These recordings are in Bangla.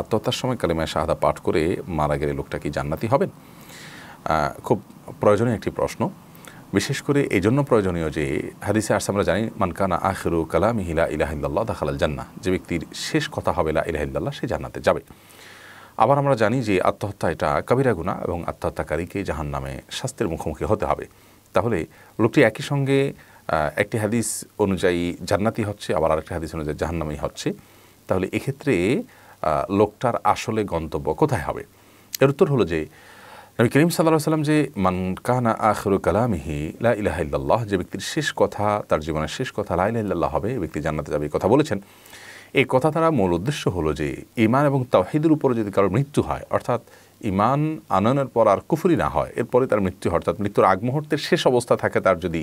আত্মহত্যার সময় কালিমায় শাহাদা পাঠ করে মারা গেলে লোকটা কি জান্নাতি হবেন খুব প্রয়োজনীয় একটি প্রশ্ন বিশেষ করে এই জন্য প্রয়োজনীয় যে হাদিসে আসছে আমরা জানি মানকানা আখরু কালাম হিলা ইলাহিল্লাহ খালাল জান্না যে ব্যক্তির শেষ কথা হবে লা ইলাহিল্লাহ সে জান্নাতে যাবে আবার আমরা জানি যে আত্মহত্যা এটা কাবিরা গুণা এবং আত্মহত্যাকারীকে জাহান নামে শাস্তির মুখোমুখি হতে হবে তাহলে লোকটি একই সঙ্গে একটি হাদিস অনুযায়ী জান্নাতি হচ্ছে আবার আরেকটি হাদিস অনুযায়ী জাহান্নামেই হচ্ছে তাহলে এক্ষেত্রে লোকটার আসলে গন্তব্য কোথায় হবে এর উত্তর হলো যে নবী করিম সাল্লাহ সাল্লাম যে মান কানা আখরু কালামিহি লা ইলাহাল্লাহ যে ব্যক্তির শেষ কথা তার জীবনের শেষ কথা লা ইলাহিল্লাহ হবে ব্যক্তি জান্নাতে যাবে কথা বলেছেন এই কথা তারা মূল উদ্দেশ্য হলো যে ইমান এবং তাহিদের উপরে যদি কারোর মৃত্যু হয় অর্থাৎ ইমান আনয়নের পর আর কুফুরি না হয় এরপরে তার মৃত্যু হয় অর্থাৎ মৃত্যুর আগ মুহূর্তের শেষ অবস্থা থাকে তার যদি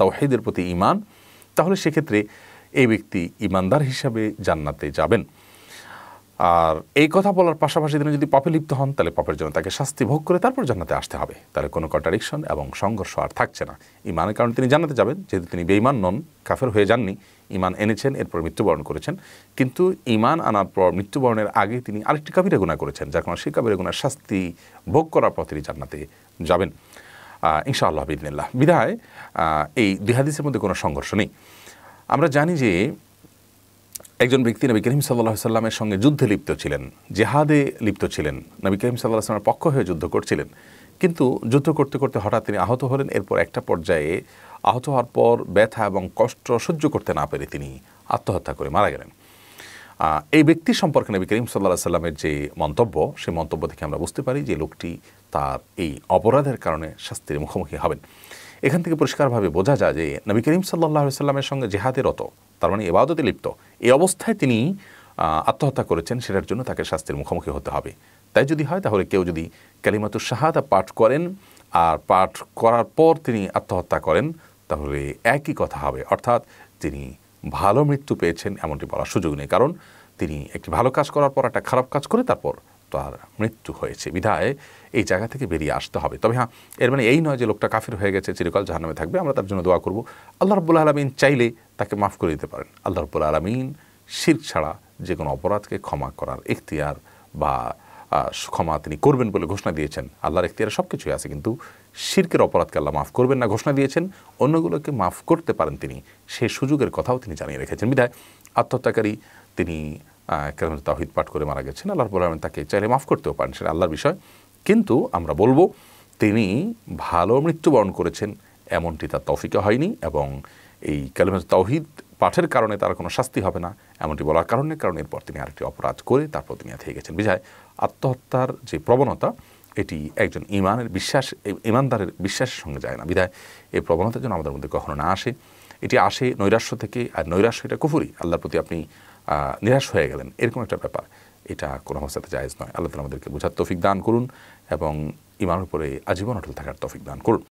তাহিদের প্রতি ইমান তাহলে সেক্ষেত্রে এই ব্যক্তি ইমানদার হিসাবে জান্নাতে যাবেন আর এই কথা বলার পাশাপাশি তিনি যদি পাপে লিপ্ত হন তাহলে পাপের জন্য তাকে শাস্তি ভোগ করে তারপর জান্নাতে আসতে হবে তাহলে কোনো কন্ট্রাডিকশন এবং সংঘর্ষ আর থাকছে না ইমানের কারণে তিনি জানাতে যাবেন যেহেতু তিনি বেইমান নন কাফের হয়ে যাননি ইমান এনেছেন এরপর মৃত্যুবরণ করেছেন কিন্তু ইমান আনার পর মৃত্যুবরণের আগে তিনি আরেকটি কাবিরে গুণা করেছেন যার কারণে সেই কাবিরে গুণার শাস্তি ভোগ করার পর তিনি জান্নাতে যাবেন ইনশা আল্লাহ বিদিনিল্লাহ বিধায় এই দুহাদিসের মধ্যে কোনো সংঘর্ষ নেই আমরা জানি যে একজন ব্যক্তি নবী করিম সাল্লাহ সাল্লামের সঙ্গে যুদ্ধে লিপ্ত ছিলেন জেহাদে লিপ্ত ছিলেন নবী করিম সাল্লাহ সাল্লামের পক্ষ হয়ে যুদ্ধ করছিলেন কিন্তু যুদ্ধ করতে করতে হঠাৎ তিনি আহত হলেন এরপর একটা পর্যায়ে আহত হওয়ার পর ব্যথা এবং কষ্ট সহ্য করতে না পেরে তিনি আত্মহত্যা করে মারা গেলেন এই ব্যক্তি সম্পর্কে নবী করিম সাল্লাহ সাল্লামের যে মন্তব্য সেই মন্তব্য থেকে আমরা বুঝতে পারি যে লোকটি তার এই অপরাধের কারণে শাস্তির মুখোমুখি হবেন এখান থেকে পরিষ্কারভাবে বোঝা যায় যে নবী করিম সাল্লাহ সাল্লামের সঙ্গে জেহাদে রত তার মানে এবাদতে লিপ্ত এই অবস্থায় তিনি আত্মহত্যা করেছেন সেটার জন্য তাকে শাস্তির মুখোমুখি হতে হবে তাই যদি হয় তাহলে কেউ যদি কালিমাতু শাহাদা পাঠ করেন আর পাঠ করার পর তিনি আত্মহত্যা করেন তাহলে একই কথা হবে অর্থাৎ তিনি ভালো মৃত্যু পেয়েছেন এমনটি বলার সুযোগ নেই কারণ তিনি একটি ভালো কাজ করার পর একটা খারাপ কাজ করে তারপর তার মৃত্যু হয়েছে বিধায় এই জায়গা থেকে বেরিয়ে আসতে হবে তবে হ্যাঁ এর মানে এই নয় যে লোকটা কাফির হয়ে গেছে চিরকাল জাহান্নামে থাকবে আমরা তার জন্য দোয়া করব আল্লাহ রব্বুল আলমিন চাইলে তাকে মাফ করে দিতে পারেন আল্লাহ রব্বুল আলমিন শির ছাড়া যে কোনো অপরাধকে ক্ষমা করার ইখতিয়ার বা ক্ষমা তিনি করবেন বলে ঘোষণা দিয়েছেন আল্লাহর এখতিয়ারে সব কিছুই আছে কিন্তু শিরকের অপরাধকে আল্লাহ মাফ করবেন না ঘোষণা দিয়েছেন অন্যগুলোকে মাফ করতে পারেন তিনি সে সুযোগের কথাও তিনি জানিয়ে রেখেছেন বিধায় আত্মহত্যাকারী তিনি কালাম তাহিদ পাঠ করে মারা গেছেন আল্লাহর রবুল তাকে চাইলে মাফ করতেও পারেন সেটা আল্লাহর বিষয় কিন্তু আমরা বলবো তিনি ভালো মৃত্যুবরণ করেছেন এমনটি তার তৌফিকে হয়নি এবং এই কালিমাজ তৌহিদ পাঠের কারণে তার কোনো শাস্তি হবে না এমনটি বলার কারণে কারণ এরপর তিনি আরেকটি অপরাধ করে তারপর তিনি থেকে গেছেন বিধায় আত্মহত্যার যে প্রবণতা এটি একজন ইমানের বিশ্বাস ইমানদারের বিশ্বাসের সঙ্গে যায় না বিধায় এই প্রবণতা যেন আমাদের মধ্যে কখনো না আসে এটি আসে নৈরাশ্য থেকে আর নৈরাশ্য এটা কুফুরি আল্লাহর প্রতি আপনি নিরাশ হয়ে গেলেন এরকম একটা ব্যাপার এটা কোনো অবস্থাতে জায়জ নয় আল্লাহ তালা আমাদেরকে বোঝার তৌফিক দান করুন এবং ইমানের উপরে আজীবন অটল থাকার তৌফিক দান করুন